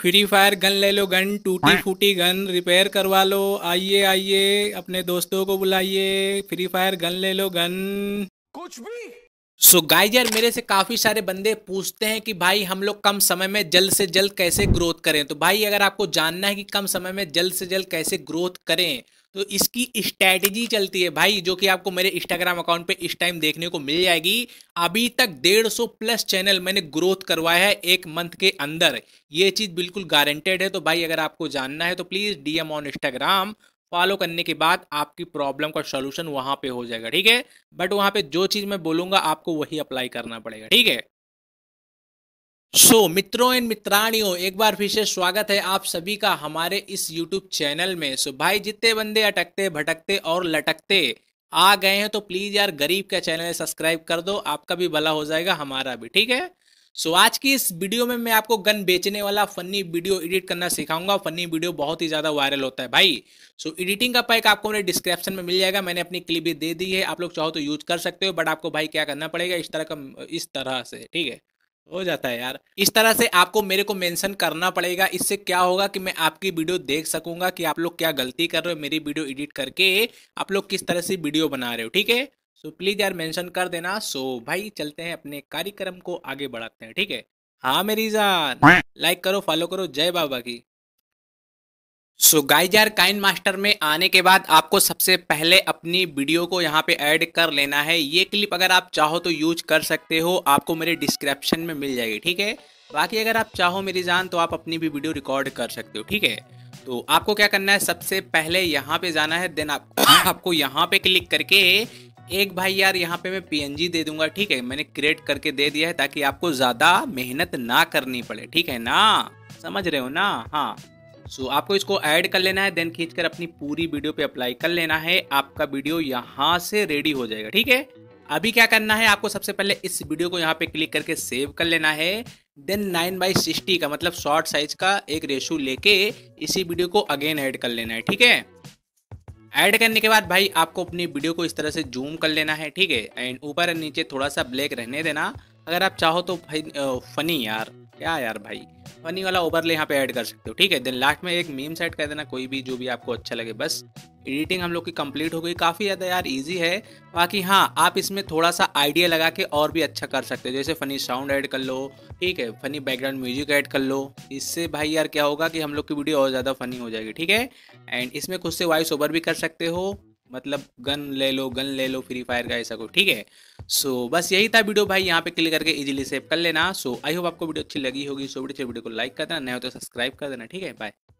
Free fire gun ले लो gun टूटी हाँ। फूटी गन रिपेयर करवा लो आइए आइए अपने दोस्तों को बुलाइए फ्री फायर गन ले लो गन कुछ भी सो so गाइज यार मेरे से काफ़ी सारे बंदे पूछते हैं कि भाई हम लोग कम समय में जल्द से जल्द कैसे ग्रोथ करें तो भाई अगर आपको जानना है कि कम समय में जल्द से जल्द कैसे ग्रोथ करें तो इसकी स्ट्रैटेजी चलती है भाई जो कि आपको मेरे इंस्टाग्राम अकाउंट पे इस टाइम देखने को मिल जाएगी अभी तक डेढ़ सौ प्लस चैनल मैंने ग्रोथ करवाया है एक मंथ के अंदर ये चीज़ बिल्कुल गारंटेड है तो भाई अगर आपको जानना है तो please DM on Instagram follow करने के बाद आपकी प्रॉब्लम का सॉल्यूशन वहाँ पर हो जाएगा ठीक है बट वहाँ पर जो चीज़ मैं बोलूँगा आपको वही अप्लाई करना पड़ेगा ठीक है सो so, मित्रों एंड मित्राणियों एक बार फिर से स्वागत है आप सभी का हमारे इस यूट्यूब चैनल में सो so, भाई जितने बंदे अटकते भटकते और लटकते आ गए हैं तो प्लीज़ यार गरीब का चैनल सब्सक्राइब कर दो आपका भी भला हो जाएगा हमारा भी ठीक है सो so, आज की इस वीडियो में मैं आपको गन बेचने वाला फनी वीडियो एडिट करना सिखाऊंगा फनी वीडियो बहुत ही ज़्यादा वायरल होता है भाई सो so, एडिटिंग का पैक आपको मेरे डिस्क्रिप्शन में मिल जाएगा मैंने अपनी क्लिप भी दे दी है आप लोग चाहो तो यूज कर सकते हो बट आपको भाई क्या करना पड़ेगा इस तरह का इस तरह से ठीक है हो जाता है यार इस तरह से आपको मेरे को मेंशन करना पड़ेगा इससे क्या होगा कि मैं आपकी वीडियो देख सकूंगा कि आप लोग क्या गलती कर रहे हो मेरी वीडियो एडिट करके आप लोग किस तरह से वीडियो बना रहे हो ठीक है सो प्लीज़ यार मेंशन कर देना सो भाई चलते हैं अपने कार्यक्रम को आगे बढ़ाते हैं ठीक है हाँ मेरी जान लाइक करो फॉलो करो जय बाबा की सो गाइजर गाइज यार काइन मास्टर में आने के बाद आपको सबसे पहले अपनी वीडियो को यहाँ पे ऐड कर लेना है ये क्लिप अगर आप चाहो तो यूज कर सकते हो आपको मेरे डिस्क्रिप्शन में मिल जाएगी ठीक है बाकी अगर आप चाहो मेरी जान तो आप अपनी भी वीडियो रिकॉर्ड कर सकते हो ठीक है तो आपको क्या करना है सबसे पहले यहाँ पे जाना है देन आप, आपको यहाँ पे क्लिक करके एक भाई यार यहाँ पे मैं पी दे दूंगा ठीक है मैंने क्रिएट करके दे दिया है ताकि आपको ज़्यादा मेहनत ना करनी पड़े ठीक है ना समझ रहे हो ना हाँ सो so, आपको इसको ऐड कर लेना है देन खींचकर अपनी पूरी वीडियो पे अप्लाई कर लेना है आपका वीडियो यहाँ से रेडी हो जाएगा ठीक है अभी क्या करना है आपको सबसे पहले इस वीडियो को यहाँ पे क्लिक करके सेव कर लेना है देन नाइन बाई सिक्सटी का मतलब शॉर्ट साइज का एक रेशू लेके इसी वीडियो को अगेन ऐड कर लेना है ठीक है ऐड करने के बाद भाई आपको अपनी वीडियो को इस तरह से जूम कर लेना है ठीक है एंड ऊपर नीचे थोड़ा सा ब्लैक रहने देना अगर आप चाहो तो भाई फनी यार क्या यार भाई फनी वाला ओवरले यहाँ पे ऐड कर सकते हो ठीक है देन लास्ट में एक मीम सेट कर देना कोई भी जो भी आपको अच्छा लगे बस एडिटिंग हम लोग की कंप्लीट हो गई काफ़ी ज़्यादा यार इजी है बाकी हाँ आप इसमें थोड़ा सा आइडिया लगा के और भी अच्छा कर सकते हो जैसे फ़नी साउंड ऐड कर लो ठीक है फ़नी बैकग्राउंड म्यूजिक ऐड कर लो इससे भाई यार क्या होगा कि हम लोग की वीडियो और ज़्यादा फ़नी हो जाएगी ठीक है एंड इसमें खुद से वॉइस ओवर भी कर सकते हो मतलब गन ले लो गन ले लो फ्री फायर का ऐसा को ठीक है सो so, बस यही था वीडियो भाई यहाँ पे क्लिक करके इजीली सेव कर लेना सो आई होप आपको वीडियो अच्छी लगी होगी सो वीडियो वीडियो को लाइक कर देना नया हो तो सब्सक्राइब कर देना ठीक है बाय